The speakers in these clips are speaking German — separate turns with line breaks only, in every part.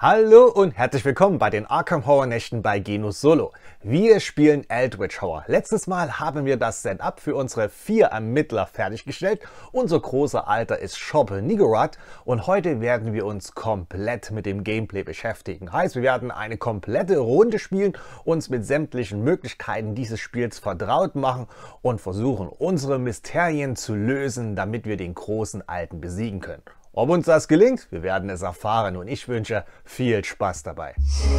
Hallo und herzlich willkommen bei den Arkham Horror Nächten bei Genus Solo. Wir spielen Eldritch Horror. Letztes Mal haben wir das Setup für unsere vier Ermittler fertiggestellt. Unser großer Alter ist Shoppe Nigorat und heute werden wir uns komplett mit dem Gameplay beschäftigen. Heißt, wir werden eine komplette Runde spielen, uns mit sämtlichen Möglichkeiten dieses Spiels vertraut machen und versuchen, unsere Mysterien zu lösen, damit wir den großen Alten besiegen können. Ob uns das gelingt, wir werden es erfahren und ich wünsche viel Spaß dabei. Yeah.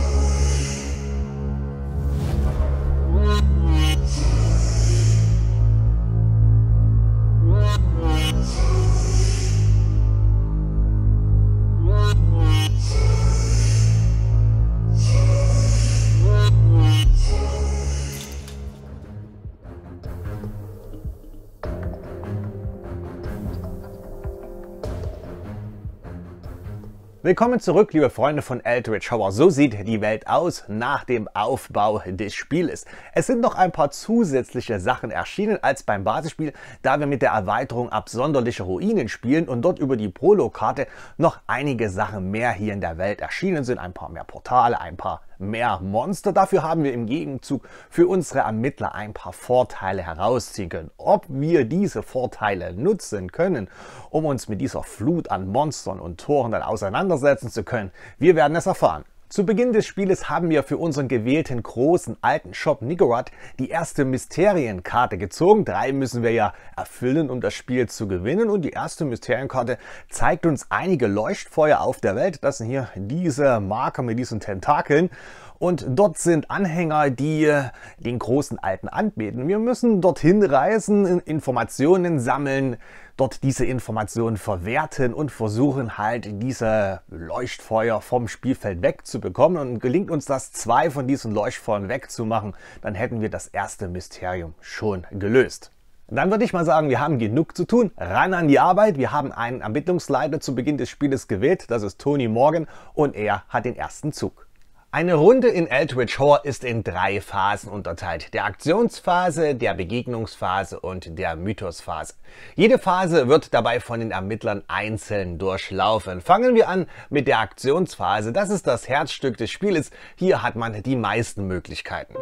Willkommen zurück, liebe Freunde von Eldritch Horror. So sieht die Welt aus nach dem Aufbau des Spieles. Es sind noch ein paar zusätzliche Sachen erschienen als beim Basisspiel, da wir mit der Erweiterung Absonderliche Ruinen spielen und dort über die Prolo-Karte noch einige Sachen mehr hier in der Welt erschienen sind. Ein paar mehr Portale, ein paar mehr Monster. Dafür haben wir im Gegenzug für unsere Ermittler ein paar Vorteile herausziehen können. Ob wir diese Vorteile nutzen können, um uns mit dieser Flut an Monstern und Toren dann auseinandersetzen zu können, wir werden es erfahren. Zu Beginn des Spieles haben wir für unseren gewählten großen alten Shop Nigorat die erste Mysterienkarte gezogen. Drei müssen wir ja erfüllen, um das Spiel zu gewinnen. Und die erste Mysterienkarte zeigt uns einige Leuchtfeuer auf der Welt. Das sind hier diese Marker mit diesen Tentakeln. Und dort sind Anhänger, die äh, den großen Alten anbeten. Wir müssen dorthin reisen, Informationen sammeln, dort diese Informationen verwerten und versuchen halt diese Leuchtfeuer vom Spielfeld wegzubekommen. Und gelingt uns das, zwei von diesen Leuchtfeuern wegzumachen, dann hätten wir das erste Mysterium schon gelöst. Dann würde ich mal sagen, wir haben genug zu tun. Ran an die Arbeit. Wir haben einen Ermittlungsleiter zu Beginn des Spieles gewählt. Das ist Tony Morgan und er hat den ersten Zug. Eine Runde in Eldritch Horror ist in drei Phasen unterteilt. Der Aktionsphase, der Begegnungsphase und der Mythosphase. Jede Phase wird dabei von den Ermittlern einzeln durchlaufen. Fangen wir an mit der Aktionsphase. Das ist das Herzstück des Spieles. Hier hat man die meisten Möglichkeiten.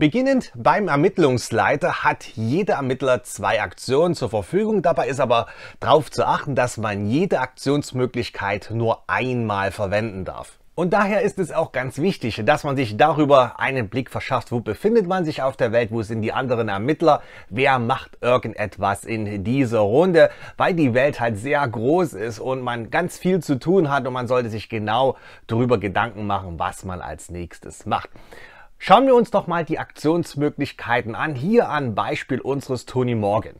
Beginnend beim Ermittlungsleiter hat jeder Ermittler zwei Aktionen zur Verfügung. Dabei ist aber darauf zu achten, dass man jede Aktionsmöglichkeit nur einmal verwenden darf. Und daher ist es auch ganz wichtig, dass man sich darüber einen Blick verschafft, wo befindet man sich auf der Welt, wo sind die anderen Ermittler, wer macht irgendetwas in dieser Runde, weil die Welt halt sehr groß ist und man ganz viel zu tun hat und man sollte sich genau darüber Gedanken machen, was man als nächstes macht. Schauen wir uns doch mal die Aktionsmöglichkeiten an, hier an Beispiel unseres Tony Morgan.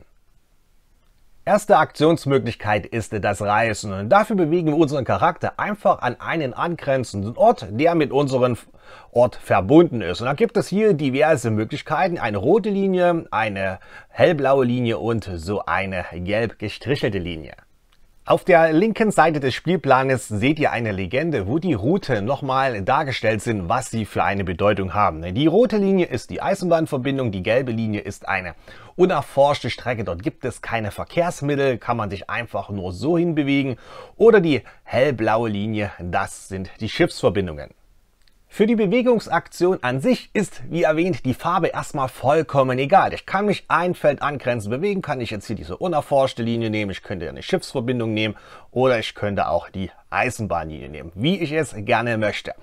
Erste Aktionsmöglichkeit ist das Reißen. Dafür bewegen wir unseren Charakter einfach an einen angrenzenden Ort, der mit unserem Ort verbunden ist. Und da gibt es hier diverse Möglichkeiten. Eine rote Linie, eine hellblaue Linie und so eine gelb gestrichelte Linie. Auf der linken Seite des Spielplanes seht ihr eine Legende, wo die Route nochmal dargestellt sind, was sie für eine Bedeutung haben. Ne, die rote Linie ist die Eisenbahnverbindung, die gelbe Linie ist eine unerforschte Strecke. Dort gibt es keine Verkehrsmittel, kann man sich einfach nur so hinbewegen. Oder die hellblaue Linie, das sind die Schiffsverbindungen. Für die Bewegungsaktion an sich ist, wie erwähnt, die Farbe erstmal vollkommen egal. Ich kann mich ein Feld angrenzen bewegen, kann ich jetzt hier diese unerforschte Linie nehmen, ich könnte eine Schiffsverbindung nehmen oder ich könnte auch die Eisenbahnlinie nehmen, wie ich es gerne möchte.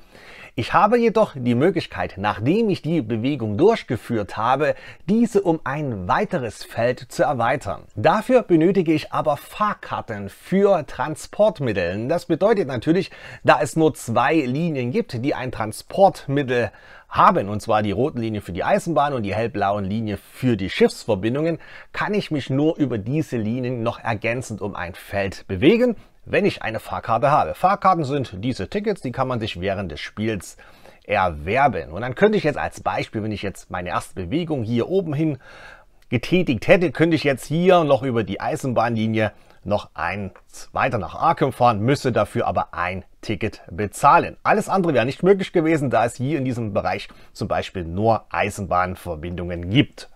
Ich habe jedoch die Möglichkeit, nachdem ich die Bewegung durchgeführt habe, diese um ein weiteres Feld zu erweitern. Dafür benötige ich aber Fahrkarten für Transportmittel. Das bedeutet natürlich, da es nur zwei Linien gibt, die ein Transportmittel haben, und zwar die roten Linie für die Eisenbahn und die hellblauen Linie für die Schiffsverbindungen, kann ich mich nur über diese Linien noch ergänzend um ein Feld bewegen wenn ich eine Fahrkarte habe. Fahrkarten sind diese Tickets, die kann man sich während des Spiels erwerben. Und dann könnte ich jetzt als Beispiel, wenn ich jetzt meine erste Bewegung hier oben hin getätigt hätte, könnte ich jetzt hier noch über die Eisenbahnlinie noch eins weiter nach Arkham fahren, müsste dafür aber ein Ticket bezahlen. Alles andere wäre nicht möglich gewesen, da es hier in diesem Bereich zum Beispiel nur Eisenbahnverbindungen gibt.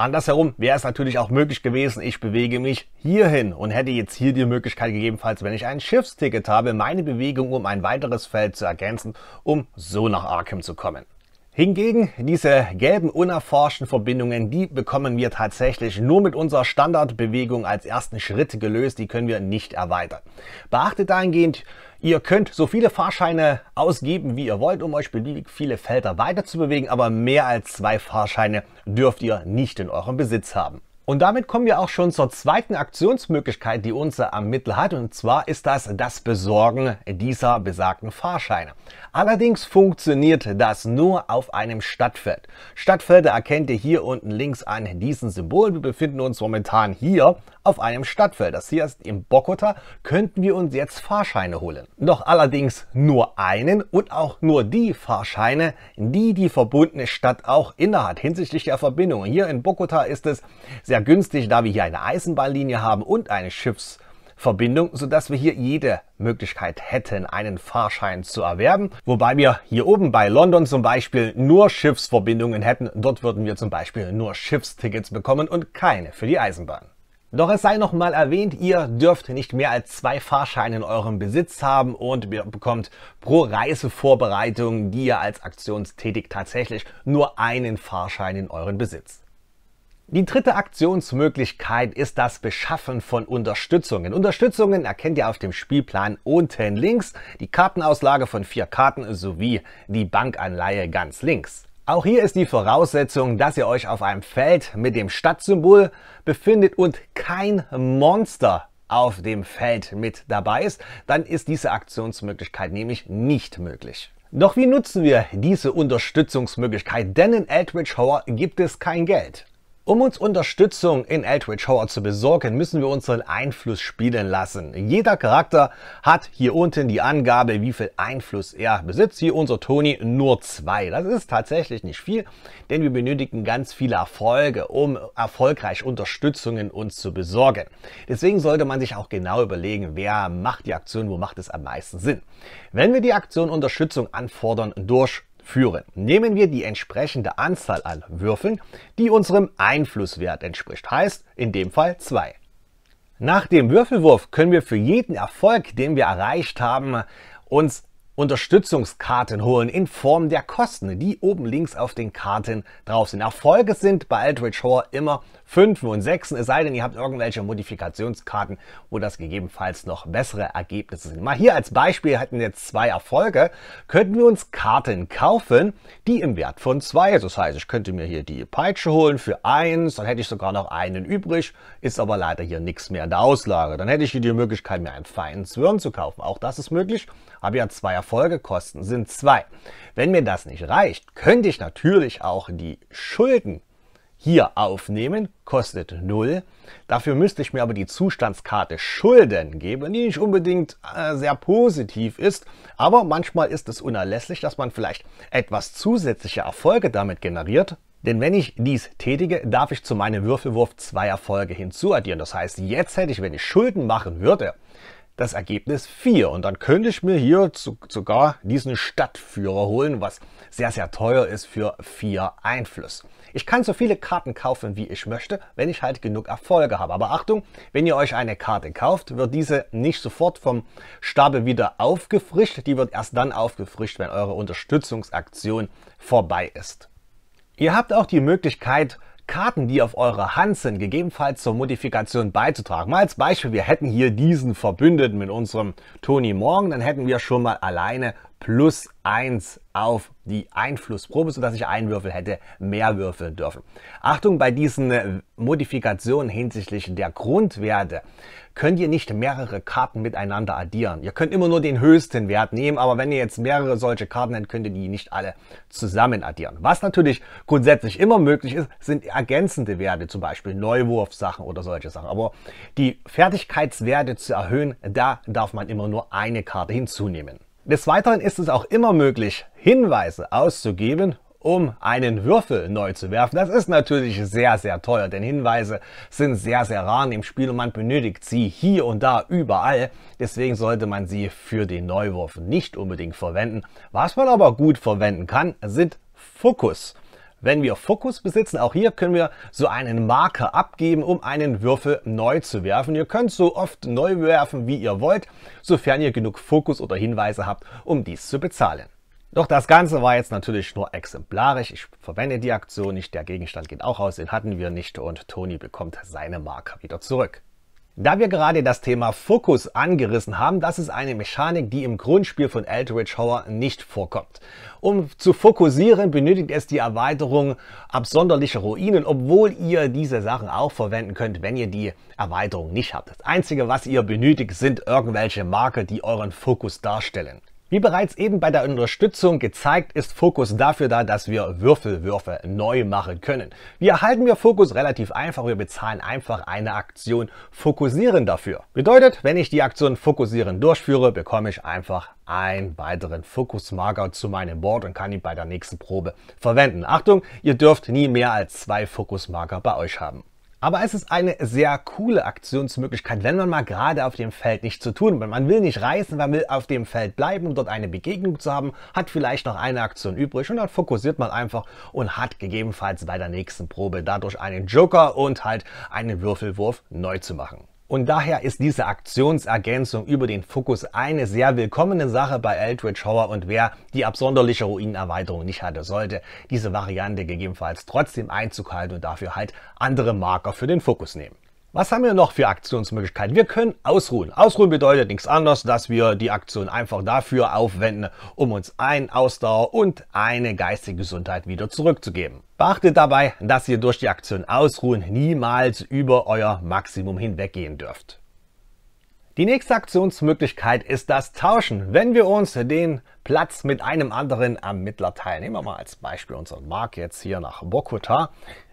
Andersherum wäre es natürlich auch möglich gewesen, ich bewege mich hierhin und hätte jetzt hier die Möglichkeit gegebenenfalls, wenn ich ein Schiffsticket habe, meine Bewegung um ein weiteres Feld zu ergänzen, um so nach Arkham zu kommen. Hingegen, diese gelben unerforschten Verbindungen, die bekommen wir tatsächlich nur mit unserer Standardbewegung als ersten Schritt gelöst, die können wir nicht erweitern. Beachtet dahingehend Ihr könnt so viele Fahrscheine ausgeben, wie ihr wollt, um euch beliebig viele Felder weiter zu bewegen, aber mehr als zwei Fahrscheine dürft ihr nicht in eurem Besitz haben. Und damit kommen wir auch schon zur zweiten Aktionsmöglichkeit, die unser Ermittler hat. Und zwar ist das das Besorgen dieser besagten Fahrscheine. Allerdings funktioniert das nur auf einem Stadtfeld. Stadtfelder erkennt ihr hier unten links an diesen Symbol. Wir befinden uns momentan hier auf einem Stadtfeld. Das hier ist in Bogota. Könnten wir uns jetzt Fahrscheine holen. Doch allerdings nur einen und auch nur die Fahrscheine, die die verbundene Stadt auch innehat hinsichtlich der Verbindungen. Hier in Bogota ist es sehr günstig, da wir hier eine Eisenbahnlinie haben und eine Schiffs Verbindung, sodass wir hier jede Möglichkeit hätten, einen Fahrschein zu erwerben. Wobei wir hier oben bei London zum Beispiel nur Schiffsverbindungen hätten. Dort würden wir zum Beispiel nur Schiffstickets bekommen und keine für die Eisenbahn. Doch es sei nochmal erwähnt, ihr dürft nicht mehr als zwei Fahrscheine in eurem Besitz haben und ihr bekommt pro Reisevorbereitung, die ihr als Aktionstätig tatsächlich nur einen Fahrschein in euren Besitz. Die dritte Aktionsmöglichkeit ist das Beschaffen von Unterstützungen. Unterstützungen erkennt ihr auf dem Spielplan unten links, die Kartenauslage von vier Karten sowie die Bankanleihe ganz links. Auch hier ist die Voraussetzung, dass ihr euch auf einem Feld mit dem Stadtsymbol befindet und kein Monster auf dem Feld mit dabei ist, dann ist diese Aktionsmöglichkeit nämlich nicht möglich. Doch wie nutzen wir diese Unterstützungsmöglichkeit? Denn in Eldritch Horror gibt es kein Geld. Um uns Unterstützung in Eldritch Horror zu besorgen, müssen wir unseren Einfluss spielen lassen. Jeder Charakter hat hier unten die Angabe, wie viel Einfluss er besitzt. Hier unser Tony nur zwei. Das ist tatsächlich nicht viel, denn wir benötigen ganz viele Erfolge, um erfolgreich Unterstützungen uns zu besorgen. Deswegen sollte man sich auch genau überlegen, wer macht die Aktion, wo macht es am meisten Sinn. Wenn wir die Aktion Unterstützung anfordern durch führen. Nehmen wir die entsprechende Anzahl an Würfeln, die unserem Einflusswert entspricht, heißt in dem Fall 2. Nach dem Würfelwurf können wir für jeden Erfolg, den wir erreicht haben, uns Unterstützungskarten holen in Form der Kosten, die oben links auf den Karten drauf sind. Erfolge sind bei Eldritch Horror immer 5 und 6, es sei denn, ihr habt irgendwelche Modifikationskarten, wo das gegebenenfalls noch bessere Ergebnisse sind. Mal hier als Beispiel hätten wir zwei Erfolge, könnten wir uns Karten kaufen, die im Wert von zwei. das heißt, ich könnte mir hier die Peitsche holen für eins, dann hätte ich sogar noch einen übrig, ist aber leider hier nichts mehr in der Auslage. Dann hätte ich hier die Möglichkeit, mir einen feinen Zwirn zu kaufen, auch das ist möglich, habe ja zwei Erfolge, Kosten sind zwei. Wenn mir das nicht reicht, könnte ich natürlich auch die Schulden hier aufnehmen, kostet 0. Dafür müsste ich mir aber die Zustandskarte Schulden geben, die nicht unbedingt äh, sehr positiv ist, aber manchmal ist es unerlässlich, dass man vielleicht etwas zusätzliche Erfolge damit generiert. Denn wenn ich dies tätige, darf ich zu meinem Würfelwurf zwei Erfolge hinzuaddieren. Das heißt, jetzt hätte ich, wenn ich Schulden machen würde, das Ergebnis 4. Und dann könnte ich mir hier zu, sogar diesen Stadtführer holen, was sehr, sehr teuer ist für 4 Einfluss. Ich kann so viele Karten kaufen, wie ich möchte, wenn ich halt genug Erfolge habe. Aber Achtung, wenn ihr euch eine Karte kauft, wird diese nicht sofort vom Stapel wieder aufgefrischt. Die wird erst dann aufgefrischt, wenn eure Unterstützungsaktion vorbei ist. Ihr habt auch die Möglichkeit, Karten, die auf eurer Hand sind, gegebenenfalls zur Modifikation beizutragen. Mal als Beispiel, wir hätten hier diesen Verbündeten mit unserem Tony Morgan, dann hätten wir schon mal alleine plus 1 auf die Einflussprobe, sodass ich einen Würfel hätte mehr würfeln dürfen. Achtung, bei diesen äh, Modifikationen hinsichtlich der Grundwerte könnt ihr nicht mehrere Karten miteinander addieren. Ihr könnt immer nur den höchsten Wert nehmen, aber wenn ihr jetzt mehrere solche Karten hättet, könnt ihr die nicht alle zusammen addieren. Was natürlich grundsätzlich immer möglich ist, sind ergänzende Werte, zum Beispiel Neuwurfsachen oder solche Sachen. Aber die Fertigkeitswerte zu erhöhen, da darf man immer nur eine Karte hinzunehmen. Des Weiteren ist es auch immer möglich, Hinweise auszugeben, um einen Würfel neu zu werfen. Das ist natürlich sehr, sehr teuer, denn Hinweise sind sehr, sehr rar im Spiel und man benötigt sie hier und da überall. Deswegen sollte man sie für den Neuwurf nicht unbedingt verwenden. Was man aber gut verwenden kann, sind Fokus. Wenn wir Fokus besitzen, auch hier können wir so einen Marker abgeben, um einen Würfel neu zu werfen. Ihr könnt so oft neu werfen, wie ihr wollt, sofern ihr genug Fokus oder Hinweise habt, um dies zu bezahlen. Doch das Ganze war jetzt natürlich nur exemplarisch. Ich verwende die Aktion nicht, der Gegenstand geht auch aus, den hatten wir nicht und Tony bekommt seine Marker wieder zurück. Da wir gerade das Thema Fokus angerissen haben, das ist eine Mechanik, die im Grundspiel von Eldritch Horror nicht vorkommt. Um zu fokussieren, benötigt es die Erweiterung Absonderliche Ruinen, obwohl ihr diese Sachen auch verwenden könnt, wenn ihr die Erweiterung nicht habt. Das Einzige, was ihr benötigt, sind irgendwelche Marker, die euren Fokus darstellen. Wie bereits eben bei der Unterstützung gezeigt, ist Fokus dafür da, dass wir Würfelwürfe neu machen können. Wie erhalten wir Fokus relativ einfach, wir bezahlen einfach eine Aktion Fokussieren dafür. Bedeutet, wenn ich die Aktion Fokussieren durchführe, bekomme ich einfach einen weiteren Fokusmarker zu meinem Board und kann ihn bei der nächsten Probe verwenden. Achtung, ihr dürft nie mehr als zwei Fokusmarker bei euch haben. Aber es ist eine sehr coole Aktionsmöglichkeit, wenn man mal gerade auf dem Feld nichts zu tun hat. Man will nicht reißen, man will auf dem Feld bleiben, um dort eine Begegnung zu haben, hat vielleicht noch eine Aktion übrig und dann fokussiert man einfach und hat gegebenenfalls bei der nächsten Probe dadurch einen Joker und halt einen Würfelwurf neu zu machen. Und daher ist diese Aktionsergänzung über den Fokus eine sehr willkommene Sache bei Eldritch Horror und wer die absonderliche Ruinenerweiterung nicht hatte, sollte diese Variante gegebenenfalls trotzdem Einzug halten und dafür halt andere Marker für den Fokus nehmen. Was haben wir noch für Aktionsmöglichkeiten? Wir können ausruhen. Ausruhen bedeutet nichts anderes, dass wir die Aktion einfach dafür aufwenden, um uns ein Ausdauer und eine geistige Gesundheit wieder zurückzugeben. Beachtet dabei, dass ihr durch die Aktion Ausruhen niemals über euer Maximum hinweggehen dürft. Die nächste Aktionsmöglichkeit ist das Tauschen. Wenn wir uns den Platz mit einem anderen Ermittler teilen, nehmen wir mal als Beispiel unseren Mark jetzt hier nach Bokota,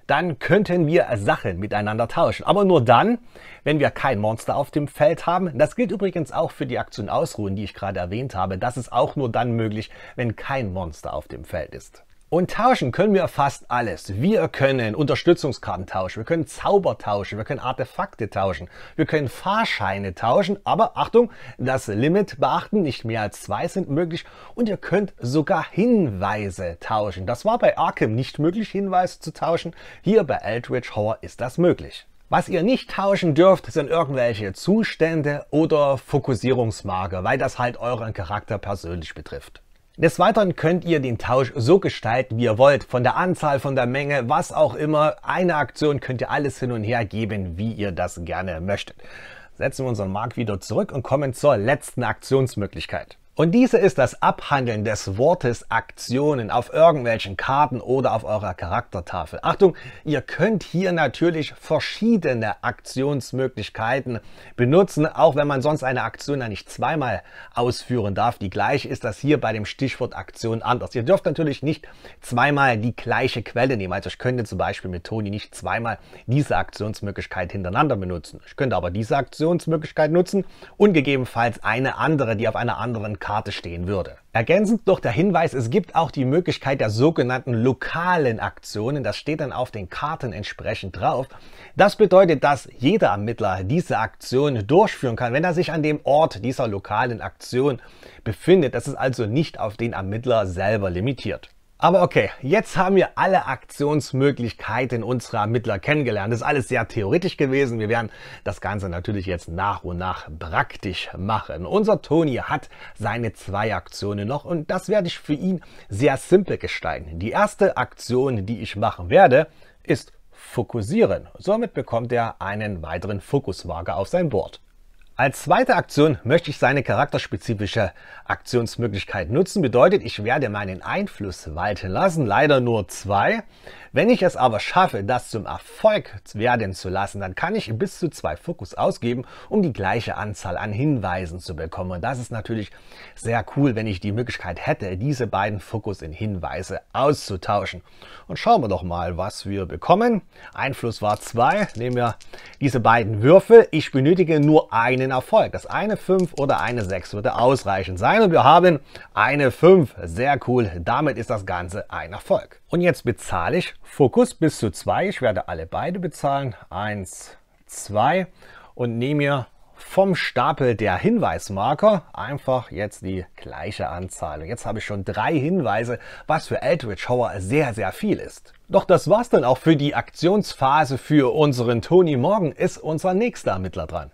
dann könnten wir Sachen miteinander tauschen. Aber nur dann, wenn wir kein Monster auf dem Feld haben. Das gilt übrigens auch für die Aktion Ausruhen, die ich gerade erwähnt habe. Das ist auch nur dann möglich, wenn kein Monster auf dem Feld ist. Und tauschen können wir fast alles. Wir können Unterstützungskarten tauschen, wir können Zauber tauschen, wir können Artefakte tauschen, wir können Fahrscheine tauschen, aber Achtung, das Limit beachten, nicht mehr als zwei sind möglich und ihr könnt sogar Hinweise tauschen. Das war bei Arkham nicht möglich, Hinweise zu tauschen, hier bei Eldritch Horror ist das möglich. Was ihr nicht tauschen dürft, sind irgendwelche Zustände oder Fokussierungsmarker, weil das halt euren Charakter persönlich betrifft. Des Weiteren könnt ihr den Tausch so gestalten, wie ihr wollt. Von der Anzahl, von der Menge, was auch immer. Eine Aktion könnt ihr alles hin und her geben, wie ihr das gerne möchtet. Setzen wir unseren Markt wieder zurück und kommen zur letzten Aktionsmöglichkeit. Und diese ist das Abhandeln des Wortes Aktionen auf irgendwelchen Karten oder auf eurer Charaktertafel. Achtung, ihr könnt hier natürlich verschiedene Aktionsmöglichkeiten benutzen, auch wenn man sonst eine Aktion ja nicht zweimal ausführen darf. Die gleiche ist das hier bei dem Stichwort Aktion anders. Ihr dürft natürlich nicht zweimal die gleiche Quelle nehmen. Also ich könnte zum Beispiel mit Toni nicht zweimal diese Aktionsmöglichkeit hintereinander benutzen. Ich könnte aber diese Aktionsmöglichkeit nutzen und gegebenenfalls eine andere, die auf einer anderen Karte stehen würde. Ergänzend noch der Hinweis, es gibt auch die Möglichkeit der sogenannten lokalen Aktionen. Das steht dann auf den Karten entsprechend drauf. Das bedeutet, dass jeder Ermittler diese Aktion durchführen kann, wenn er sich an dem Ort dieser lokalen Aktion befindet. Das ist also nicht auf den Ermittler selber limitiert. Aber okay, jetzt haben wir alle Aktionsmöglichkeiten unserer Ermittler kennengelernt. Das ist alles sehr theoretisch gewesen. Wir werden das Ganze natürlich jetzt nach und nach praktisch machen. Unser Tony hat seine zwei Aktionen noch und das werde ich für ihn sehr simpel gestalten. Die erste Aktion, die ich machen werde, ist Fokussieren. Somit bekommt er einen weiteren Fokuswaage auf sein Board. Als zweite Aktion möchte ich seine charakterspezifische Aktionsmöglichkeit nutzen. Bedeutet, ich werde meinen Einfluss walten lassen. Leider nur zwei. Wenn ich es aber schaffe, das zum Erfolg werden zu lassen, dann kann ich bis zu zwei Fokus ausgeben, um die gleiche Anzahl an Hinweisen zu bekommen. Und das ist natürlich sehr cool, wenn ich die Möglichkeit hätte, diese beiden Fokus in Hinweise auszutauschen. Und schauen wir doch mal, was wir bekommen. Einfluss war 2. Nehmen wir diese beiden Würfel. Ich benötige nur einen Erfolg. Das eine 5 oder eine 6 würde ausreichend sein. Und wir haben eine 5. Sehr cool. Damit ist das Ganze ein Erfolg. Und jetzt bezahle ich Fokus bis zu zwei. Ich werde alle beide bezahlen. Eins, zwei. Und nehme mir vom Stapel der Hinweismarker einfach jetzt die gleiche Anzahl. Und jetzt habe ich schon drei Hinweise, was für Eldritch Horror sehr, sehr viel ist. Doch das war's dann auch für die Aktionsphase für unseren Tony. Morgen ist unser nächster Ermittler dran.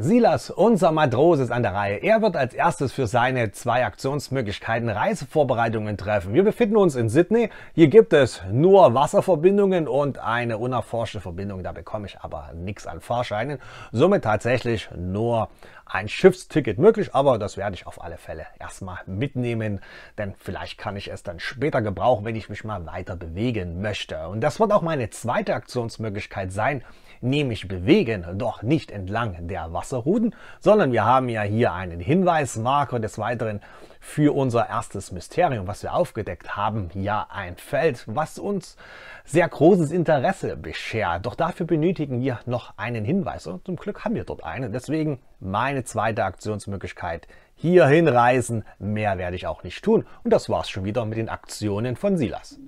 Silas, unser Matrose, ist an der Reihe. Er wird als erstes für seine zwei Aktionsmöglichkeiten Reisevorbereitungen treffen. Wir befinden uns in Sydney. Hier gibt es nur Wasserverbindungen und eine unerforschte Verbindung. Da bekomme ich aber nichts an Fahrscheinen. Somit tatsächlich nur ein Schiffsticket möglich, aber das werde ich auf alle Fälle erstmal mitnehmen, denn vielleicht kann ich es dann später gebrauchen, wenn ich mich mal weiter bewegen möchte. Und das wird auch meine zweite Aktionsmöglichkeit sein, nämlich bewegen, doch nicht entlang der Wasserruten, sondern wir haben ja hier einen Hinweismarker des Weiteren für unser erstes Mysterium, was wir aufgedeckt haben, ja ein Feld, was uns sehr großes Interesse beschert. Doch dafür benötigen wir noch einen Hinweis und zum Glück haben wir dort einen. Deswegen meine zweite Aktionsmöglichkeit hier hinreisen. Mehr werde ich auch nicht tun. Und das war's schon wieder mit den Aktionen von Silas.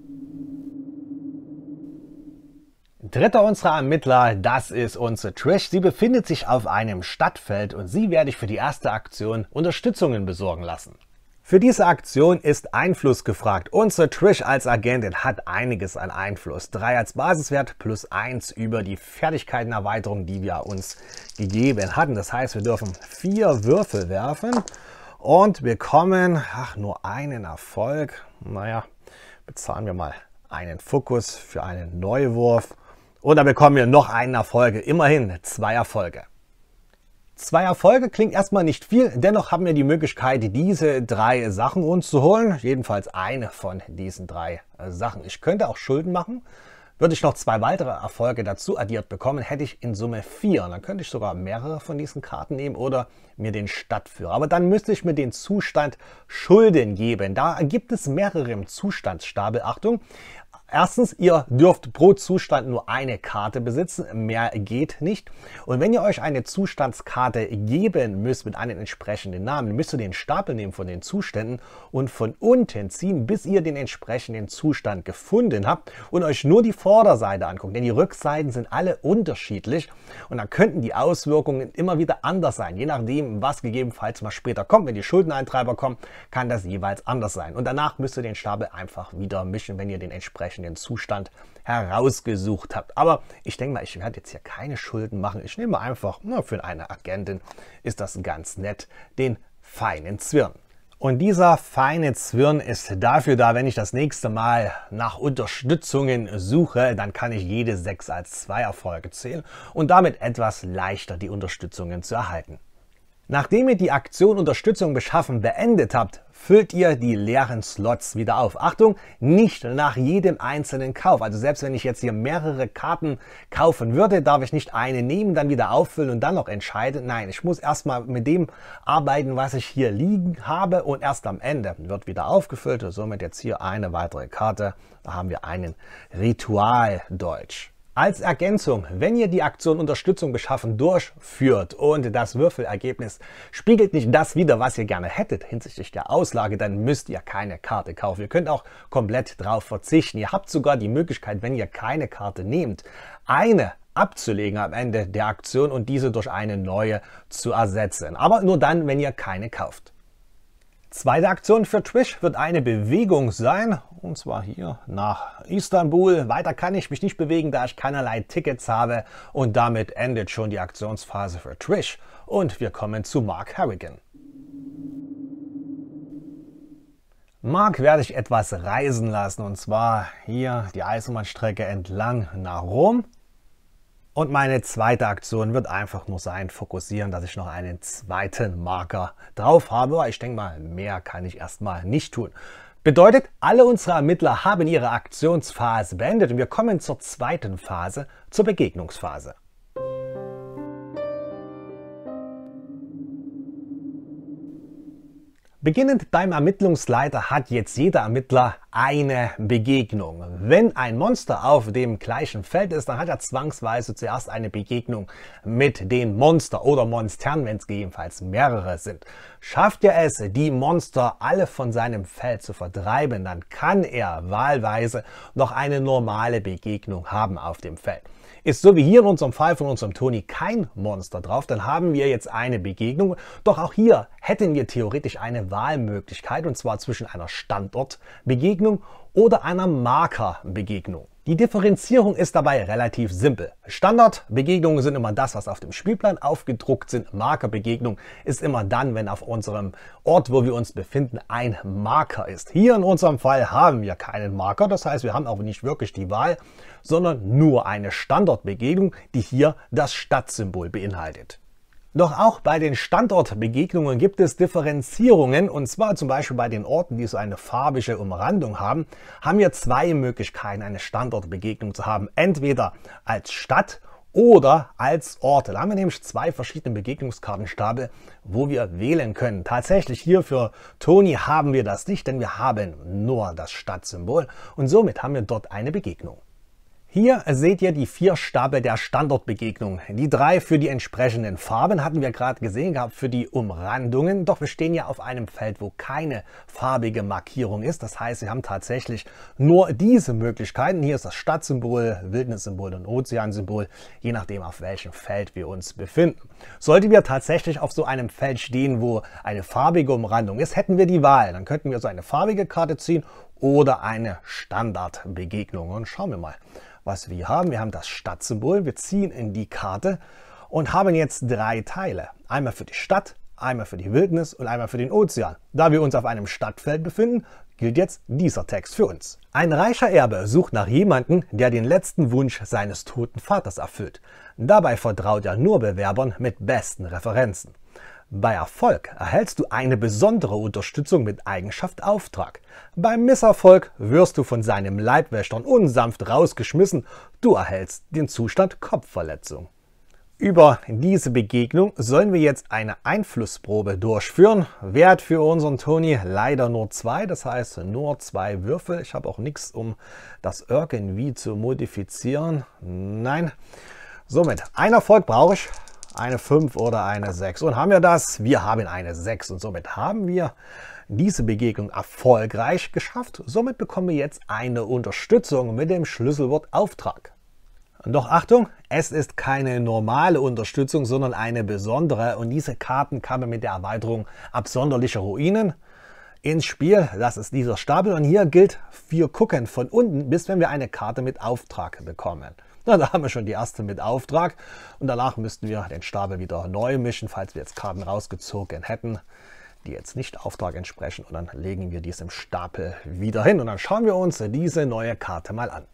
Dritter unserer Ermittler, das ist unsere Trish. Sie befindet sich auf einem Stadtfeld und sie werde ich für die erste Aktion Unterstützungen besorgen lassen. Für diese Aktion ist Einfluss gefragt. Unsere Trish als Agentin hat einiges an Einfluss. Drei als Basiswert plus eins über die Fertigkeitenerweiterung, die wir uns gegeben hatten. Das heißt, wir dürfen vier Würfel werfen und bekommen ach, nur einen Erfolg. Naja, bezahlen wir mal einen Fokus für einen Neuwurf. Und da bekommen wir noch einen Erfolge. Immerhin zwei Erfolge. Zwei Erfolge klingt erstmal nicht viel, dennoch haben wir die Möglichkeit, diese drei Sachen uns zu holen. Jedenfalls eine von diesen drei Sachen. Ich könnte auch Schulden machen. Würde ich noch zwei weitere Erfolge dazu addiert bekommen, hätte ich in Summe vier. dann könnte ich sogar mehrere von diesen Karten nehmen oder mir den Stadtführer. Aber dann müsste ich mir den Zustand Schulden geben. Da gibt es mehrere im Zustandsstapel. Achtung, Erstens, ihr dürft pro Zustand nur eine Karte besitzen, mehr geht nicht. Und wenn ihr euch eine Zustandskarte geben müsst mit einem entsprechenden Namen, müsst ihr den Stapel nehmen von den Zuständen und von unten ziehen, bis ihr den entsprechenden Zustand gefunden habt und euch nur die Vorderseite anguckt. Denn die Rückseiten sind alle unterschiedlich und da könnten die Auswirkungen immer wieder anders sein, je nachdem, was gegebenenfalls mal später kommt. Wenn die Schuldeneintreiber kommen, kann das jeweils anders sein. Und danach müsst ihr den Stapel einfach wieder mischen, wenn ihr den entsprechenden entsprechenden Zustand herausgesucht habt. Aber ich denke mal, ich werde jetzt hier keine Schulden machen. Ich nehme einfach, nur für eine Agentin ist das ganz nett, den feinen Zwirn. Und dieser feine Zwirn ist dafür da, wenn ich das nächste Mal nach Unterstützungen suche, dann kann ich jede 6 als 2 Erfolge zählen und damit etwas leichter die Unterstützungen zu erhalten. Nachdem ihr die Aktion Unterstützung beschaffen beendet habt, füllt ihr die leeren Slots wieder auf. Achtung, nicht nach jedem einzelnen Kauf. Also selbst wenn ich jetzt hier mehrere Karten kaufen würde, darf ich nicht eine nehmen, dann wieder auffüllen und dann noch entscheiden. Nein, ich muss erstmal mit dem arbeiten, was ich hier liegen habe und erst am Ende wird wieder aufgefüllt. Und somit jetzt hier eine weitere Karte. Da haben wir einen Ritual Deutsch. Als Ergänzung, wenn ihr die Aktion Unterstützung beschaffen durchführt und das Würfelergebnis spiegelt nicht das wider, was ihr gerne hättet hinsichtlich der Auslage, dann müsst ihr keine Karte kaufen. Ihr könnt auch komplett drauf verzichten. Ihr habt sogar die Möglichkeit, wenn ihr keine Karte nehmt, eine abzulegen am Ende der Aktion und diese durch eine neue zu ersetzen. Aber nur dann, wenn ihr keine kauft. Zweite Aktion für Twitch wird eine Bewegung sein, und zwar hier nach Istanbul. Weiter kann ich mich nicht bewegen, da ich keinerlei Tickets habe. Und damit endet schon die Aktionsphase für Twitch. Und wir kommen zu Mark Harrigan. Mark werde ich etwas reisen lassen, und zwar hier die Eisenbahnstrecke entlang nach Rom. Und meine zweite Aktion wird einfach nur sein, fokussieren, dass ich noch einen zweiten Marker drauf habe, weil ich denke mal, mehr kann ich erstmal nicht tun. Bedeutet, alle unsere Ermittler haben ihre Aktionsphase beendet und wir kommen zur zweiten Phase, zur Begegnungsphase. Beginnend beim Ermittlungsleiter hat jetzt jeder Ermittler eine Begegnung. Wenn ein Monster auf dem gleichen Feld ist, dann hat er zwangsweise zuerst eine Begegnung mit den Monster oder Monstern, wenn es gegebenenfalls mehrere sind. Schafft er es, die Monster alle von seinem Feld zu vertreiben, dann kann er wahlweise noch eine normale Begegnung haben auf dem Feld. Ist so wie hier in unserem Fall von unserem Tony kein Monster drauf, dann haben wir jetzt eine Begegnung. Doch auch hier hätten wir theoretisch eine Wahlmöglichkeit und zwar zwischen einer Standortbegegnung oder einer Markerbegegnung. Die Differenzierung ist dabei relativ simpel. Standardbegegnungen sind immer das, was auf dem Spielplan aufgedruckt sind. Markerbegegnung ist immer dann, wenn auf unserem Ort, wo wir uns befinden, ein Marker ist. Hier in unserem Fall haben wir keinen Marker, das heißt, wir haben auch nicht wirklich die Wahl, sondern nur eine Standortbegegnung, die hier das Stadtsymbol beinhaltet. Doch auch bei den Standortbegegnungen gibt es Differenzierungen und zwar zum Beispiel bei den Orten, die so eine farbige Umrandung haben, haben wir zwei Möglichkeiten, eine Standortbegegnung zu haben. Entweder als Stadt oder als Ort. Da haben wir nämlich zwei verschiedene Begegnungskartenstapel, wo wir wählen können. Tatsächlich hier für Toni haben wir das nicht, denn wir haben nur das Stadtsymbol und somit haben wir dort eine Begegnung. Hier seht ihr die vier Stapel der Standortbegegnung. Die drei für die entsprechenden Farben hatten wir gerade gesehen gehabt für die Umrandungen. Doch wir stehen ja auf einem Feld, wo keine farbige Markierung ist. Das heißt, wir haben tatsächlich nur diese Möglichkeiten. Hier ist das Stadtsymbol, Wildnissymbol und Ozeansymbol, je nachdem auf welchem Feld wir uns befinden. Sollten wir tatsächlich auf so einem Feld stehen, wo eine farbige Umrandung ist, hätten wir die Wahl. Dann könnten wir so eine farbige Karte ziehen oder eine Standardbegegnung. Und schauen wir mal, was wir haben. Wir haben das Stadtsymbol, wir ziehen in die Karte und haben jetzt drei Teile. Einmal für die Stadt, einmal für die Wildnis und einmal für den Ozean. Da wir uns auf einem Stadtfeld befinden, gilt jetzt dieser Text für uns. Ein reicher Erbe sucht nach jemandem, der den letzten Wunsch seines toten Vaters erfüllt. Dabei vertraut er nur Bewerbern mit besten Referenzen. Bei Erfolg erhältst du eine besondere Unterstützung mit Eigenschaft Auftrag. Beim Misserfolg wirst du von seinem Leibwächtern unsanft rausgeschmissen, du erhältst den Zustand Kopfverletzung. Über diese Begegnung sollen wir jetzt eine Einflussprobe durchführen. Wert für unseren Tony leider nur zwei, das heißt nur zwei Würfel. Ich habe auch nichts, um das irgendwie zu modifizieren. Nein. Somit, ein Erfolg brauche ich eine 5 oder eine 6. Und haben wir das? Wir haben eine 6 und somit haben wir diese Begegnung erfolgreich geschafft. Somit bekommen wir jetzt eine Unterstützung mit dem Schlüsselwort Auftrag. Doch Achtung, es ist keine normale Unterstützung, sondern eine besondere und diese Karten kamen mit der Erweiterung absonderlicher Ruinen ins Spiel. Das ist dieser Stapel und hier gilt, wir gucken von unten, bis wenn wir eine Karte mit Auftrag bekommen. Na, da haben wir schon die erste mit Auftrag. Und danach müssten wir den Stapel wieder neu mischen, falls wir jetzt Karten rausgezogen hätten, die jetzt nicht Auftrag entsprechen. Und dann legen wir diesen Stapel wieder hin. Und dann schauen wir uns diese neue Karte mal an.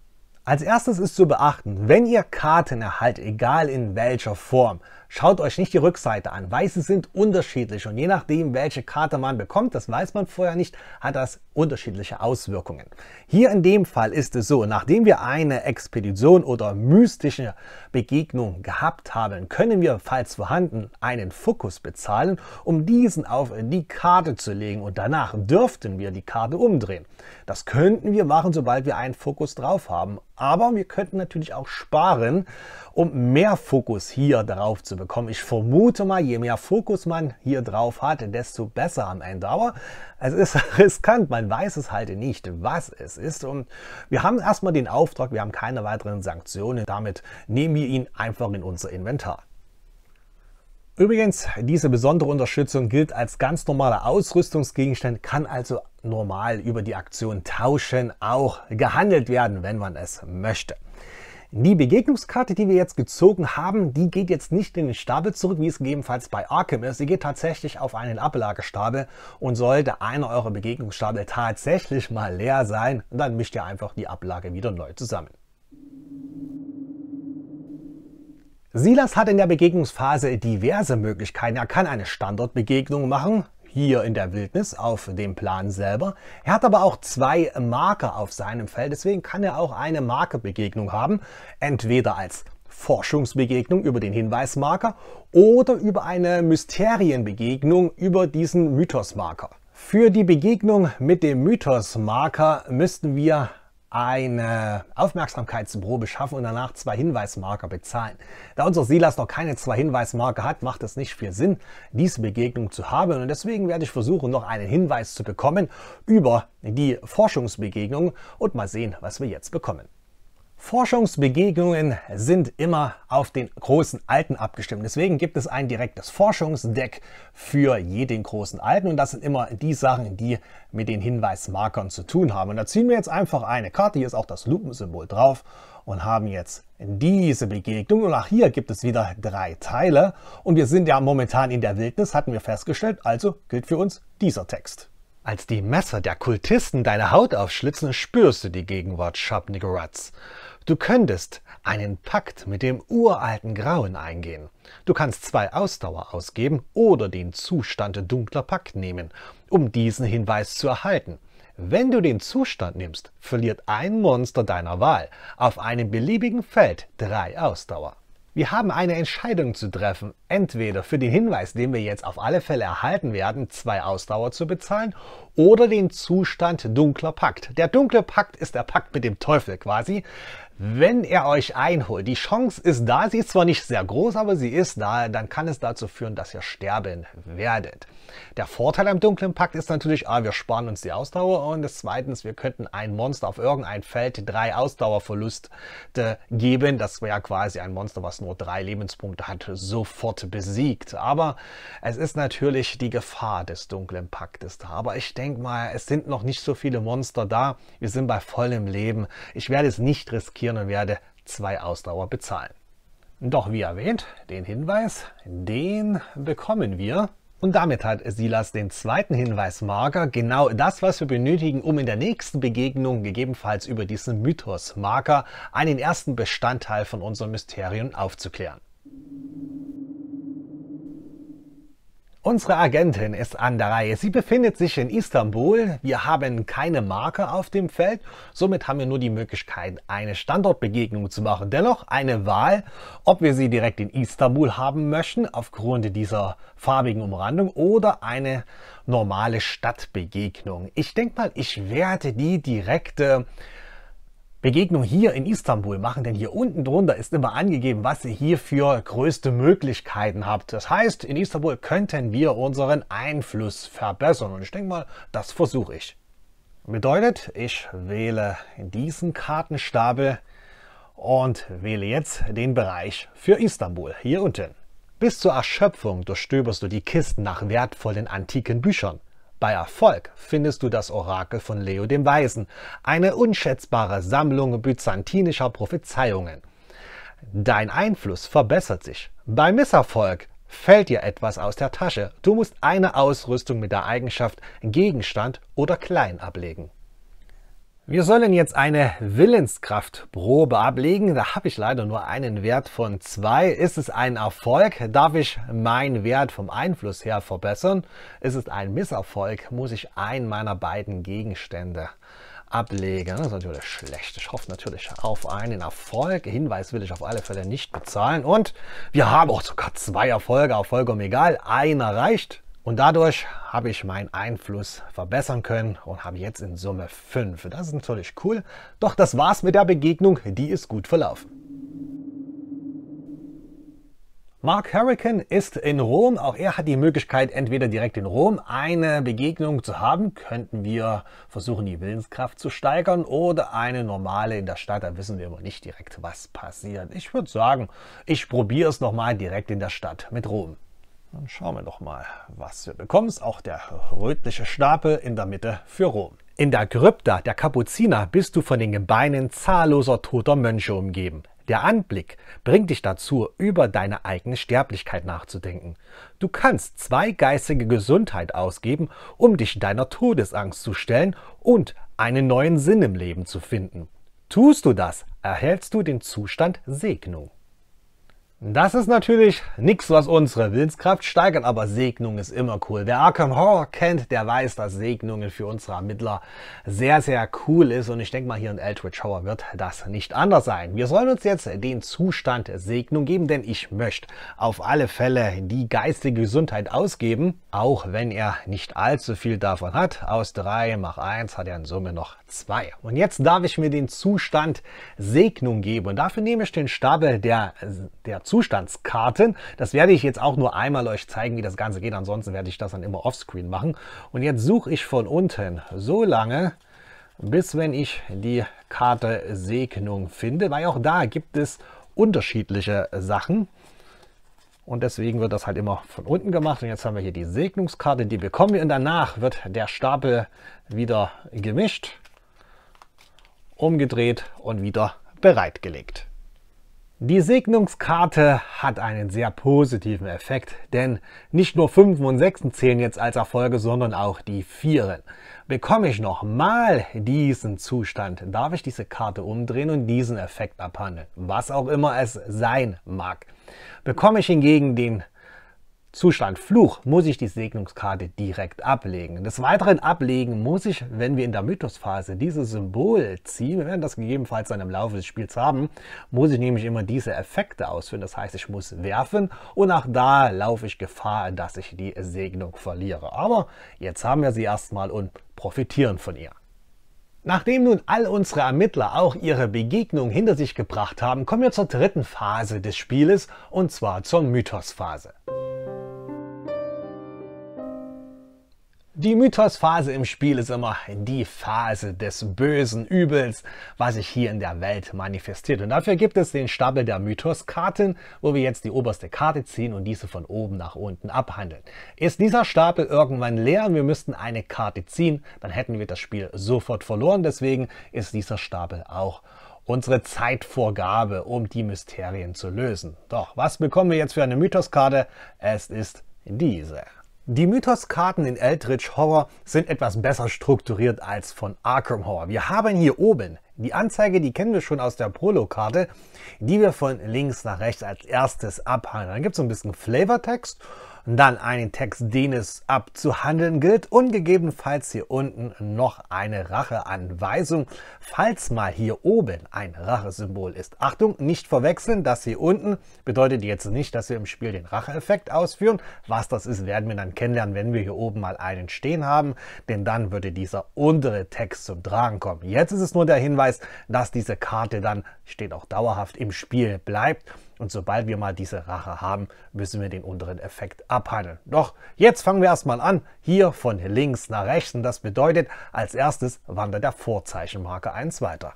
Als erstes ist zu beachten, wenn ihr Karten erhaltet, egal in welcher Form, Schaut euch nicht die Rückseite an. Weiße sind unterschiedlich und je nachdem, welche Karte man bekommt, das weiß man vorher nicht, hat das unterschiedliche Auswirkungen. Hier in dem Fall ist es so, nachdem wir eine Expedition oder mystische Begegnung gehabt haben, können wir, falls vorhanden, einen Fokus bezahlen, um diesen auf die Karte zu legen und danach dürften wir die Karte umdrehen. Das könnten wir machen, sobald wir einen Fokus drauf haben. Aber wir könnten natürlich auch sparen um mehr Fokus hier drauf zu bekommen. Ich vermute mal, je mehr Fokus man hier drauf hat, desto besser am Ende. Aber es ist riskant, man weiß es halt nicht, was es ist. Und wir haben erstmal den Auftrag, wir haben keine weiteren Sanktionen. Damit nehmen wir ihn einfach in unser Inventar. Übrigens, diese besondere Unterstützung gilt als ganz normaler Ausrüstungsgegenstand, kann also normal über die Aktion Tauschen auch gehandelt werden, wenn man es möchte. Die Begegnungskarte, die wir jetzt gezogen haben, die geht jetzt nicht in den Stapel zurück, wie es gegebenenfalls bei Arkham ist. Sie geht tatsächlich auf einen Ablagestapel und sollte einer eurer Begegnungsstapel tatsächlich mal leer sein, dann mischt ihr einfach die Ablage wieder neu zusammen. Silas hat in der Begegnungsphase diverse Möglichkeiten. Er kann eine Standortbegegnung machen, hier in der Wildnis auf dem Plan selber. Er hat aber auch zwei Marker auf seinem Feld, deswegen kann er auch eine Markerbegegnung haben. Entweder als Forschungsbegegnung über den Hinweismarker oder über eine Mysterienbegegnung über diesen Mythosmarker. Für die Begegnung mit dem Mythosmarker müssten wir eine Aufmerksamkeitsprobe schaffen und danach zwei Hinweismarker bezahlen. Da unser Silas noch keine zwei Hinweismarker hat, macht es nicht viel Sinn, diese Begegnung zu haben. Und deswegen werde ich versuchen, noch einen Hinweis zu bekommen über die Forschungsbegegnung und mal sehen, was wir jetzt bekommen. Forschungsbegegnungen sind immer auf den großen Alten abgestimmt. Deswegen gibt es ein direktes Forschungsdeck für jeden großen Alten. Und das sind immer die Sachen, die mit den Hinweismarkern zu tun haben. Und da ziehen wir jetzt einfach eine Karte. Hier ist auch das Lupensymbol drauf und haben jetzt diese Begegnung. Und auch hier gibt es wieder drei Teile. Und wir sind ja momentan in der Wildnis, hatten wir festgestellt. Also gilt für uns dieser Text. Als die Messer der Kultisten deine Haut aufschlitzen, spürst du die Gegenwart Shabnigorats. Du könntest einen Pakt mit dem uralten Grauen eingehen. Du kannst zwei Ausdauer ausgeben oder den Zustand dunkler Pakt nehmen, um diesen Hinweis zu erhalten. Wenn du den Zustand nimmst, verliert ein Monster deiner Wahl auf einem beliebigen Feld drei Ausdauer. Wir haben eine Entscheidung zu treffen, entweder für den Hinweis, den wir jetzt auf alle Fälle erhalten werden, zwei Ausdauer zu bezahlen, oder den Zustand dunkler Pakt. Der dunkle Pakt ist der Pakt mit dem Teufel quasi. Wenn er euch einholt, die Chance ist da, sie ist zwar nicht sehr groß, aber sie ist da, dann kann es dazu führen, dass ihr sterben werdet. Der Vorteil am dunklen Pakt ist natürlich, ah, wir sparen uns die Ausdauer und zweitens, wir könnten ein Monster auf irgendein Feld drei Ausdauerverluste geben. Das wäre quasi ein Monster, was nur drei Lebenspunkte hat, sofort besiegt. Aber es ist natürlich die Gefahr des dunklen Paktes da. Aber ich denke mal, es sind noch nicht so viele Monster da. Wir sind bei vollem Leben. Ich werde es nicht riskieren investieren und werde zwei Ausdauer bezahlen. Doch wie erwähnt, den Hinweis, den bekommen wir. Und damit hat Silas den zweiten Hinweismarker, genau das, was wir benötigen, um in der nächsten Begegnung gegebenenfalls über diesen Mythosmarker einen ersten Bestandteil von unserem Mysterium aufzuklären. Unsere Agentin ist an der Reihe. Sie befindet sich in Istanbul. Wir haben keine Marke auf dem Feld. Somit haben wir nur die Möglichkeit, eine Standortbegegnung zu machen. Dennoch eine Wahl, ob wir sie direkt in Istanbul haben möchten, aufgrund dieser farbigen Umrandung, oder eine normale Stadtbegegnung. Ich denke mal, ich werde die direkte Begegnung hier in Istanbul machen, denn hier unten drunter ist immer angegeben, was ihr hier für größte Möglichkeiten habt. Das heißt, in Istanbul könnten wir unseren Einfluss verbessern und ich denke mal, das versuche ich. Bedeutet, ich wähle diesen Kartenstapel und wähle jetzt den Bereich für Istanbul hier unten. Bis zur Erschöpfung durchstöberst du die Kisten nach wertvollen antiken Büchern. Bei Erfolg findest du das Orakel von Leo dem Weisen, eine unschätzbare Sammlung byzantinischer Prophezeiungen. Dein Einfluss verbessert sich. Bei Misserfolg fällt dir etwas aus der Tasche. Du musst eine Ausrüstung mit der Eigenschaft Gegenstand oder Klein ablegen. Wir sollen jetzt eine Willenskraftprobe ablegen. Da habe ich leider nur einen Wert von zwei. Ist es ein Erfolg? Darf ich meinen Wert vom Einfluss her verbessern? Ist es ein Misserfolg? Muss ich einen meiner beiden Gegenstände ablegen? Das ist natürlich schlecht. Ich hoffe natürlich auf einen Erfolg. Hinweis will ich auf alle Fälle nicht bezahlen. Und wir haben auch sogar zwei Erfolge. Erfolg um egal. Einer reicht. Und dadurch habe ich meinen Einfluss verbessern können und habe jetzt in Summe 5. Das ist natürlich cool. Doch das war's mit der Begegnung. Die ist gut verlaufen. Mark Hurricane ist in Rom. Auch er hat die Möglichkeit, entweder direkt in Rom eine Begegnung zu haben. Könnten wir versuchen, die Willenskraft zu steigern oder eine normale in der Stadt. Da wissen wir immer nicht direkt, was passiert. Ich würde sagen, ich probiere es nochmal direkt in der Stadt mit Rom. Dann schauen wir doch mal, was du bekommst. Auch der rötliche Stapel in der Mitte für Rom. In der Krypta der Kapuziner bist du von den Gebeinen zahlloser toter Mönche umgeben. Der Anblick bringt dich dazu, über deine eigene Sterblichkeit nachzudenken. Du kannst zwei geistige Gesundheit ausgeben, um dich deiner Todesangst zu stellen und einen neuen Sinn im Leben zu finden. Tust du das, erhältst du den Zustand Segnung. Das ist natürlich nichts, was unsere Willenskraft steigert, aber Segnung ist immer cool. Wer Arkham Horror kennt, der weiß, dass Segnungen für unsere Ermittler sehr, sehr cool ist. Und ich denke mal, hier in Eldritch Horror wird das nicht anders sein. Wir sollen uns jetzt den Zustand Segnung geben, denn ich möchte auf alle Fälle die geistige Gesundheit ausgeben, auch wenn er nicht allzu viel davon hat. Aus drei mach eins hat er in Summe noch zwei. Und jetzt darf ich mir den Zustand Segnung geben. Und dafür nehme ich den Stapel der, der Zustand Zustandskarten. Das werde ich jetzt auch nur einmal euch zeigen, wie das Ganze geht. Ansonsten werde ich das dann immer offscreen machen. Und jetzt suche ich von unten so lange, bis wenn ich die Karte Segnung finde, weil auch da gibt es unterschiedliche Sachen. Und deswegen wird das halt immer von unten gemacht. Und jetzt haben wir hier die Segnungskarte, die bekommen wir. Und danach wird der Stapel wieder gemischt, umgedreht und wieder bereitgelegt. Die Segnungskarte hat einen sehr positiven Effekt, denn nicht nur 5 und 6 zählen jetzt als Erfolge, sondern auch die 4. Bekomme ich nochmal diesen Zustand, darf ich diese Karte umdrehen und diesen Effekt abhandeln, was auch immer es sein mag. Bekomme ich hingegen den Zustand Fluch muss ich die Segnungskarte direkt ablegen. Des Weiteren ablegen muss ich, wenn wir in der Mythosphase dieses Symbol ziehen, wir werden das gegebenenfalls dann im Laufe des Spiels haben, muss ich nämlich immer diese Effekte ausführen. Das heißt, ich muss werfen und auch da laufe ich Gefahr, dass ich die Segnung verliere. Aber jetzt haben wir sie erstmal und profitieren von ihr. Nachdem nun all unsere Ermittler auch ihre Begegnung hinter sich gebracht haben, kommen wir zur dritten Phase des Spieles und zwar zur Mythosphase. phase Die Mythosphase im Spiel ist immer die Phase des bösen Übels, was sich hier in der Welt manifestiert. Und dafür gibt es den Stapel der Mythoskarten, wo wir jetzt die oberste Karte ziehen und diese von oben nach unten abhandeln. Ist dieser Stapel irgendwann leer und wir müssten eine Karte ziehen, dann hätten wir das Spiel sofort verloren. Deswegen ist dieser Stapel auch unsere Zeitvorgabe, um die Mysterien zu lösen. Doch, was bekommen wir jetzt für eine Mythoskarte? Es ist diese. Die Mythoskarten in Eldritch Horror sind etwas besser strukturiert als von Arkham Horror. Wir haben hier oben die Anzeige, die kennen wir schon aus der Prolo-Karte, die wir von links nach rechts als erstes abhandeln. Dann gibt es so ein bisschen Flavortext dann einen Text, den es abzuhandeln gilt und gegebenenfalls hier unten noch eine Racheanweisung, falls mal hier oben ein Rachesymbol ist. Achtung, nicht verwechseln, das hier unten bedeutet jetzt nicht, dass wir im Spiel den Racheeffekt ausführen. Was das ist, werden wir dann kennenlernen, wenn wir hier oben mal einen stehen haben, denn dann würde dieser untere Text zum Tragen kommen. Jetzt ist es nur der Hinweis, dass diese Karte dann, steht auch dauerhaft, im Spiel bleibt und sobald wir mal diese Rache haben, müssen wir den unteren Effekt abhandeln. Doch jetzt fangen wir erstmal an, hier von links nach rechts. Und das bedeutet, als erstes wandert der Vorzeichenmarker 1 weiter.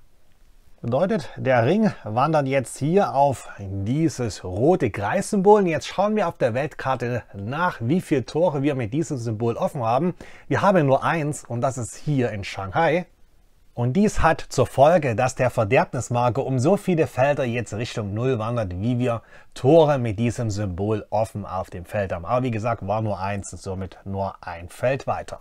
Bedeutet, der Ring wandert jetzt hier auf dieses rote Kreissymbol. Und jetzt schauen wir auf der Weltkarte nach, wie viele Tore wir mit diesem Symbol offen haben. Wir haben nur eins und das ist hier in Shanghai. Und dies hat zur Folge, dass der Verderbnismarker um so viele Felder jetzt Richtung Null wandert, wie wir Tore mit diesem Symbol offen auf dem Feld haben. Aber wie gesagt, war nur eins und somit nur ein Feld weiter.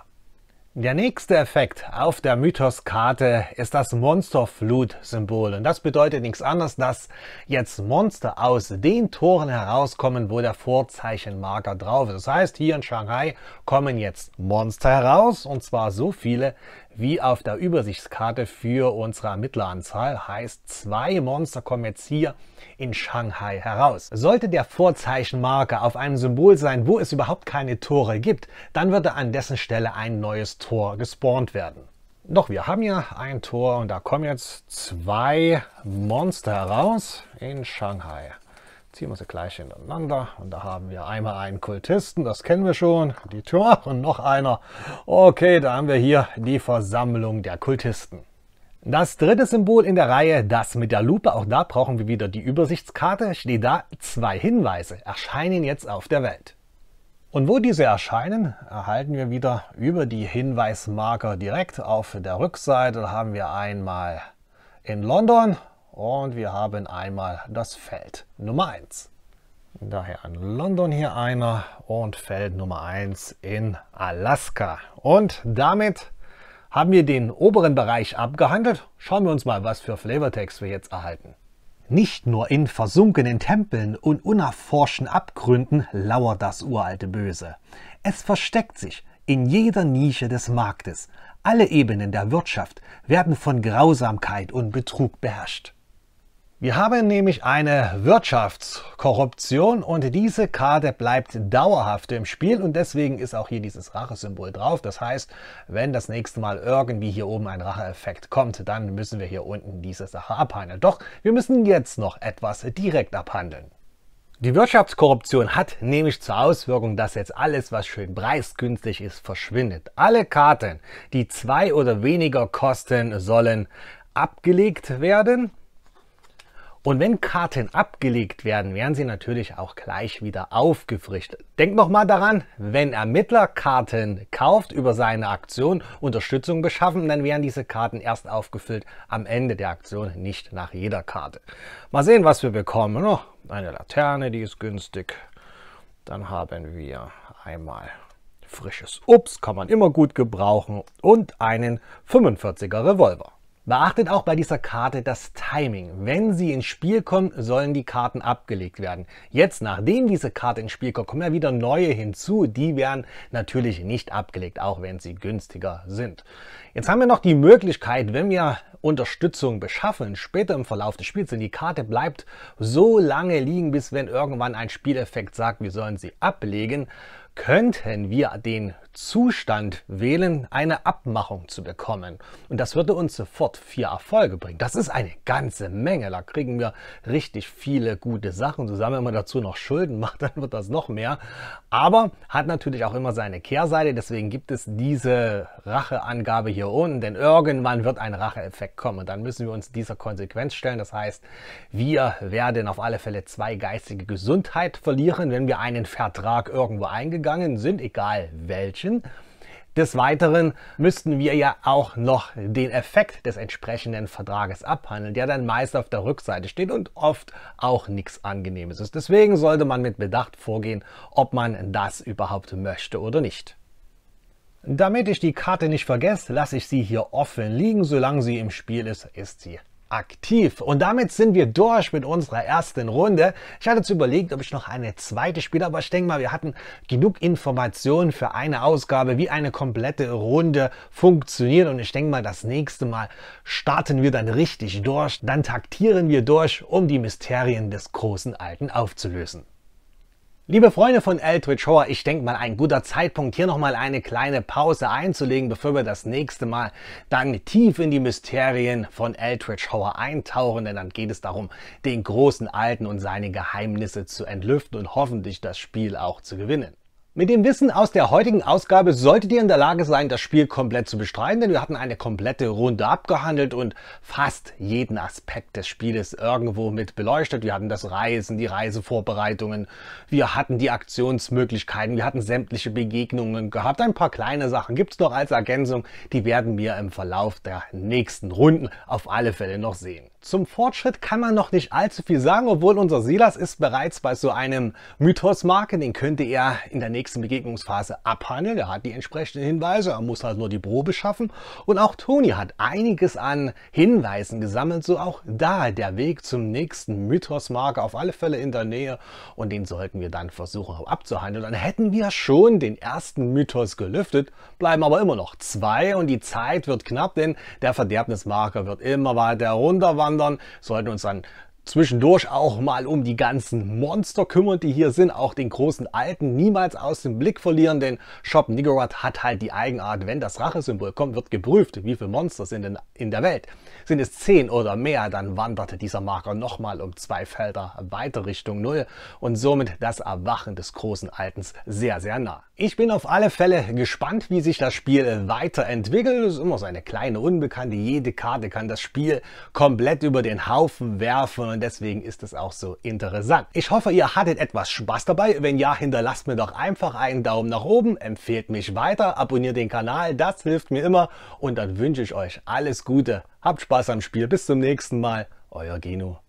Der nächste Effekt auf der Mythos-Karte ist das Monsterflut-Symbol. Und das bedeutet nichts anderes, dass jetzt Monster aus den Toren herauskommen, wo der Vorzeichenmarker drauf ist. Das heißt, hier in Shanghai kommen jetzt Monster heraus, und zwar so viele, wie auf der Übersichtskarte für unsere Ermittleranzahl. Heißt, zwei Monster kommen jetzt hier in Shanghai heraus. Sollte der Vorzeichenmarker auf einem Symbol sein, wo es überhaupt keine Tore gibt, dann würde an dessen Stelle ein neues Tor gespawnt werden. Doch wir haben ja ein Tor und da kommen jetzt zwei Monster heraus in Shanghai ziehen wir sie gleich hintereinander. Und da haben wir einmal einen Kultisten, das kennen wir schon, die Tür und noch einer. Okay, da haben wir hier die Versammlung der Kultisten. Das dritte Symbol in der Reihe, das mit der Lupe, auch da brauchen wir wieder die Übersichtskarte, steht da, zwei Hinweise erscheinen jetzt auf der Welt. Und wo diese erscheinen, erhalten wir wieder über die Hinweismarker direkt auf der Rückseite. Da haben wir einmal in London und wir haben einmal das Feld Nummer 1. Daher an London hier einer und Feld Nummer 1 in Alaska. Und damit haben wir den oberen Bereich abgehandelt. Schauen wir uns mal, was für Flavortext wir jetzt erhalten. Nicht nur in versunkenen Tempeln und unerforschten Abgründen lauert das uralte Böse. Es versteckt sich in jeder Nische des Marktes. Alle Ebenen der Wirtschaft werden von Grausamkeit und Betrug beherrscht. Wir haben nämlich eine Wirtschaftskorruption und diese Karte bleibt dauerhaft im Spiel und deswegen ist auch hier dieses Rachesymbol drauf. Das heißt, wenn das nächste Mal irgendwie hier oben ein Racheeffekt kommt, dann müssen wir hier unten diese Sache abhandeln. Doch wir müssen jetzt noch etwas direkt abhandeln. Die Wirtschaftskorruption hat nämlich zur Auswirkung, dass jetzt alles, was schön preisgünstig ist, verschwindet. Alle Karten, die zwei oder weniger kosten, sollen abgelegt werden und wenn Karten abgelegt werden, werden sie natürlich auch gleich wieder aufgefrischt. Denkt nochmal daran, wenn Ermittler Karten kauft über seine Aktion, Unterstützung beschaffen, dann werden diese Karten erst aufgefüllt am Ende der Aktion, nicht nach jeder Karte. Mal sehen, was wir bekommen. Oh, eine Laterne, die ist günstig. Dann haben wir einmal frisches Obst, kann man immer gut gebrauchen und einen 45er Revolver. Beachtet auch bei dieser Karte das Timing. Wenn sie ins Spiel kommt, sollen die Karten abgelegt werden. Jetzt, nachdem diese Karte ins Spiel kommt, kommen ja wieder neue hinzu. Die werden natürlich nicht abgelegt, auch wenn sie günstiger sind. Jetzt haben wir noch die Möglichkeit, wenn wir Unterstützung beschaffen, später im Verlauf des Spiels, denn die Karte bleibt so lange liegen, bis wenn irgendwann ein Spieleffekt sagt, wir sollen sie ablegen, könnten wir den Zustand wählen, eine Abmachung zu bekommen. Und das würde uns sofort vier Erfolge bringen. Das ist eine ganze Menge. Da kriegen wir richtig viele gute Sachen zusammen. Wenn man dazu noch Schulden macht, dann wird das noch mehr. Aber hat natürlich auch immer seine Kehrseite. Deswegen gibt es diese Racheangabe hier unten. Denn irgendwann wird ein Racheeffekt wegkommen. Und dann müssen wir uns dieser Konsequenz stellen. Das heißt, wir werden auf alle Fälle zwei geistige Gesundheit verlieren, wenn wir einen Vertrag irgendwo eingegangen sind, egal welchen. Des Weiteren müssten wir ja auch noch den Effekt des entsprechenden Vertrages abhandeln, der dann meist auf der Rückseite steht und oft auch nichts Angenehmes ist. Deswegen sollte man mit Bedacht vorgehen, ob man das überhaupt möchte oder nicht. Damit ich die Karte nicht vergesse, lasse ich sie hier offen liegen. Solange sie im Spiel ist, ist sie aktiv. Und damit sind wir durch mit unserer ersten Runde. Ich hatte jetzt überlegt, ob ich noch eine zweite spiele, aber ich denke mal, wir hatten genug Informationen für eine Ausgabe, wie eine komplette Runde funktioniert. Und ich denke mal, das nächste Mal starten wir dann richtig durch. Dann taktieren wir durch, um die Mysterien des großen Alten aufzulösen. Liebe Freunde von Eldritch Horror, ich denke mal ein guter Zeitpunkt, hier nochmal eine kleine Pause einzulegen, bevor wir das nächste Mal dann tief in die Mysterien von Eldritch Horror eintauchen, denn dann geht es darum, den großen Alten und seine Geheimnisse zu entlüften und hoffentlich das Spiel auch zu gewinnen. Mit dem Wissen aus der heutigen Ausgabe solltet ihr in der Lage sein, das Spiel komplett zu bestreiten, denn wir hatten eine komplette Runde abgehandelt und fast jeden Aspekt des Spieles irgendwo mit beleuchtet. Wir hatten das Reisen, die Reisevorbereitungen, wir hatten die Aktionsmöglichkeiten, wir hatten sämtliche Begegnungen gehabt. Ein paar kleine Sachen gibt es noch als Ergänzung, die werden wir im Verlauf der nächsten Runden auf alle Fälle noch sehen. Zum Fortschritt kann man noch nicht allzu viel sagen, obwohl unser Silas ist bereits bei so einem Mythos Den könnte er in der nächsten Begegnungsphase abhandeln. Er hat die entsprechenden Hinweise, er muss halt nur die Probe schaffen. Und auch Toni hat einiges an Hinweisen gesammelt, so auch da der Weg zum nächsten Mythos Marker auf alle Fälle in der Nähe. Und den sollten wir dann versuchen abzuhandeln. Dann hätten wir schon den ersten Mythos gelüftet, bleiben aber immer noch zwei und die Zeit wird knapp, denn der Verderbnismarker wird immer weiter runterwandern anderen, sollten uns dann zwischendurch auch mal um die ganzen Monster kümmern, die hier sind, auch den großen Alten niemals aus dem Blick verlieren, denn Shop Niggerat hat halt die Eigenart, wenn das Rachesymbol kommt, wird geprüft, wie viele Monster sind denn in der Welt. Sind es zehn oder mehr, dann wanderte dieser Marker nochmal um zwei Felder weiter Richtung Null und somit das Erwachen des großen Altens sehr, sehr nah. Ich bin auf alle Fälle gespannt, wie sich das Spiel weiterentwickelt. Es ist immer so eine kleine Unbekannte. Jede Karte kann das Spiel komplett über den Haufen werfen und deswegen ist es auch so interessant. Ich hoffe, ihr hattet etwas Spaß dabei. Wenn ja, hinterlasst mir doch einfach einen Daumen nach oben, empfehlt mich weiter, abonniert den Kanal, das hilft mir immer und dann wünsche ich euch alles Gute. Habt Spaß am Spiel, bis zum nächsten Mal, euer Geno.